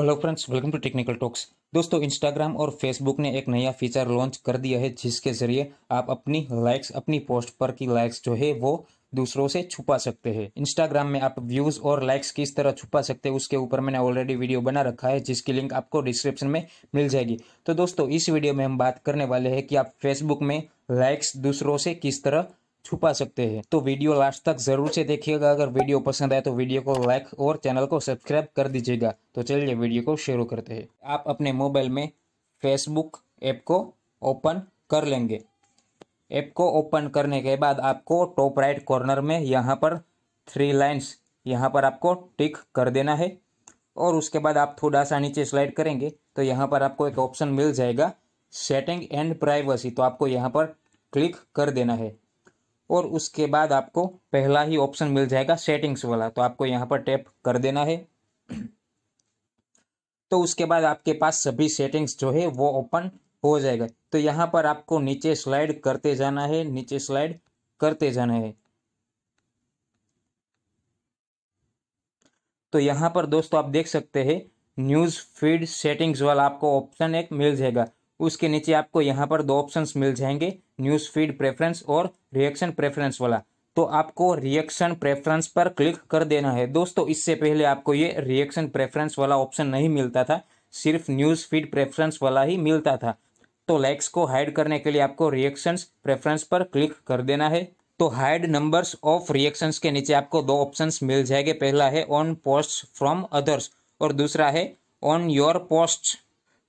hello friends welcome to technical talks दोस्तों Instagram और Facebook ने एक नया फीचर लॉन्च कर दिया है जिसके जरिए आप अपनी लाइक्स अपनी पोस्ट पर की लाइक्स जो है वो दूसरों से छुपा सकते हैं इंस्टाग्राम में आप व्यूज और लाइक्स किस तरह छुपा सकते हैं उसके ऊपर मैंने ऑलरेडी वीडियो बना रखा है जिसकी लिंक आपको डिस्क्रिप्शन में मिल जाएगी तो दोस्तों इस वीडियो में हम बात करने वाले हैं कि आप फेसबुक में लाइक्स दूसरों से किस तरह छुपा सकते हैं तो वीडियो लास्ट तक जरूर से देखिएगा अगर वीडियो पसंद आए तो वीडियो को लाइक और चैनल को सब्सक्राइब कर दीजिएगा तो चलिए वीडियो को शुरू करते हैं आप अपने मोबाइल में फेसबुक ऐप को ओपन कर लेंगे ऐप को ओपन करने के बाद आपको टॉप राइट कॉर्नर में यहाँ पर थ्री लाइन्स यहाँ पर आपको टिक कर देना है और उसके बाद आप थोड़ा सा नीचे स्लाइड करेंगे तो यहाँ पर आपको एक ऑप्शन मिल जाएगा सेटिंग एंड प्राइवेसी तो आपको यहाँ पर क्लिक कर देना है और उसके बाद आपको पहला ही ऑप्शन मिल जाएगा सेटिंग्स वाला तो आपको यहाँ पर टैप कर देना है तो उसके बाद आपके पास सभी सेटिंग्स जो है वो ओपन हो जाएगा तो यहाँ पर आपको नीचे स्लाइड करते जाना है नीचे स्लाइड करते जाना है तो यहाँ पर दोस्तों आप देख सकते हैं न्यूज़ फीड सेटिंग्स वाला आपको ऑप्शन एक मिल जाएगा उसके नीचे आपको यहाँ पर दो ऑप्शंस मिल जाएंगे न्यूज़ फीड प्रेफरेंस और रिएक्शन प्रेफरेंस वाला तो आपको रिएक्शन प्रेफरेंस पर क्लिक कर देना है दोस्तों इससे पहले आपको ये रिएक्शन प्रेफरेंस वाला ऑप्शन नहीं मिलता था सिर्फ न्यूज़ फीड प्रेफरेंस वाला ही मिलता था तो लाइक्स को हाइड करने के लिए आपको रिएक्शंस प्रेफरेंस पर क्लिक कर देना है तो हाइड नंबर्स ऑफ रिएक्शंस के नीचे आपको दो ऑप्शंस मिल जाएंगे पहला है ऑन पोस्ट फ्रॉम अदर्स और दूसरा है ऑन योर पोस्ट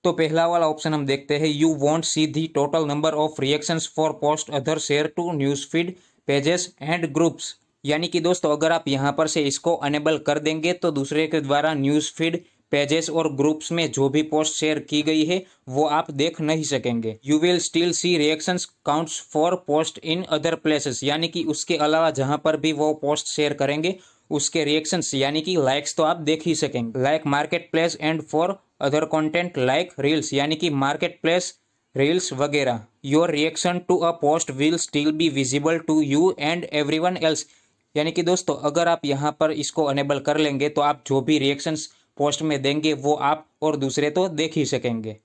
तो पहला वाला ऑप्शन हम देखते हैं you won't see the total number of reactions for post other share to news feed pages and groups यानी कि दोस्तों अगर आप यहाँ पर से इसको अनेबल कर देंगे तो दूसरे के द्वारा न्यूज फीड पेजेस और ग्रुप्स में जो भी पोस्ट शेयर की गई है वो आप देख नहीं सकेंगे you will still see reaction counts for post in other places यानी कि उसके अलावा जहां पर भी वो पोस्ट शेयर करेंगे उसके रिएक्शंस यानी कि लाइक्स तो आप देख ही सकेंगे like market place and for other content like reels यानी कि मार्केट प्लेस रील्स वगैरह your reaction to a post will still be visible to you and one else यानी कि दोस्तों अगर आप यहाँ पर इसको अनेबल कर लेंगे तो आप जो भी रिएक्शंस पोस्ट में देंगे वो आप और दूसरे तो देख ही सकेंगे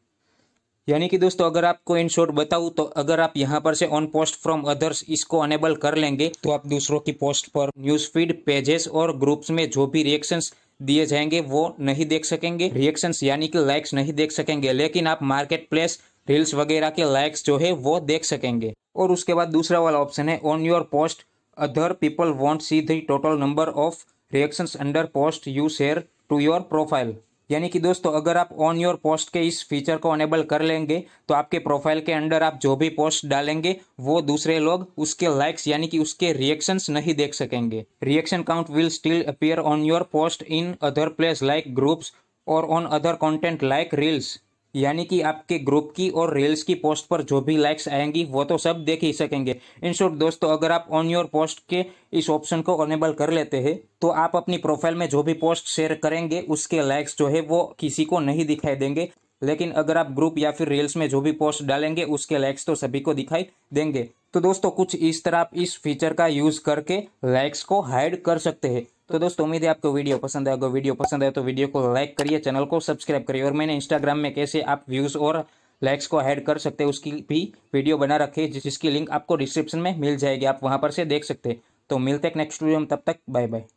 यानी कि दोस्तों अगर आपको इन शॉर्ट बताऊँ तो अगर आप यहाँ पर से ऑन पोस्ट फ्रॉम अदर्स इसको अनेबल कर लेंगे तो आप दूसरों की पोस्ट पर न्यूज़ फीड पेजेस और ग्रुप्स में जो भी रिएक्शंस दिए जाएंगे वो नहीं देख सकेंगे रिएक्शंस यानी कि लाइक्स नहीं देख सकेंगे लेकिन आप मार्केट प्लेस रील्स वगैरह के लाइक्स जो है वो देख सकेंगे और उसके बाद दूसरा वाला ऑप्शन है on your post other people won't see the total number of reactions under post you share to your profile यानी कि दोस्तों अगर आप ऑन योर पोस्ट के इस फीचर को अनेबल कर लेंगे तो आपके प्रोफाइल के अंडर आप जो भी पोस्ट डालेंगे वो दूसरे लोग उसके लाइक्स यानी कि उसके रिएक्शंस नहीं देख सकेंगे reaction count will still appear on your post in other place like groups और on other content like reels यानी कि आपके ग्रुप की और रील्स की पोस्ट पर जो भी लाइक्स आएंगी वो तो सब देख ही सकेंगे इन शॉर्ट दोस्तों अगर आप ऑन योर पोस्ट के इस ऑप्शन को अनेबल कर लेते हैं तो आप अपनी प्रोफाइल में जो भी पोस्ट शेयर करेंगे उसके लाइक्स जो है वो किसी को नहीं दिखाई देंगे लेकिन अगर आप ग्रुप या फिर रील्स में जो भी पोस्ट डालेंगे उसके लाइक्स तो सभी को दिखाई देंगे तो दोस्तों कुछ इस तरह आप इस फीचर का यूज करके लाइक्स को हाइड कर सकते हैं तो दोस्तों उम्मीद है आपको वीडियो पसंद है अगर वीडियो पसंद है तो वीडियो को लाइक करिए चैनल को सब्सक्राइब करिए और मैंने इंस्टाग्राम में कैसे आप व्यूज़ और लाइक्स को ऐड कर सकते हैं उसकी भी वीडियो बना रखे जिसकी लिंक आपको डिस्क्रिप्शन में मिल जाएगी आप वहाँ पर से देख सकते हैं तो मिलते हैं नेक्स्ट वीडियो में तब तक बाय बाय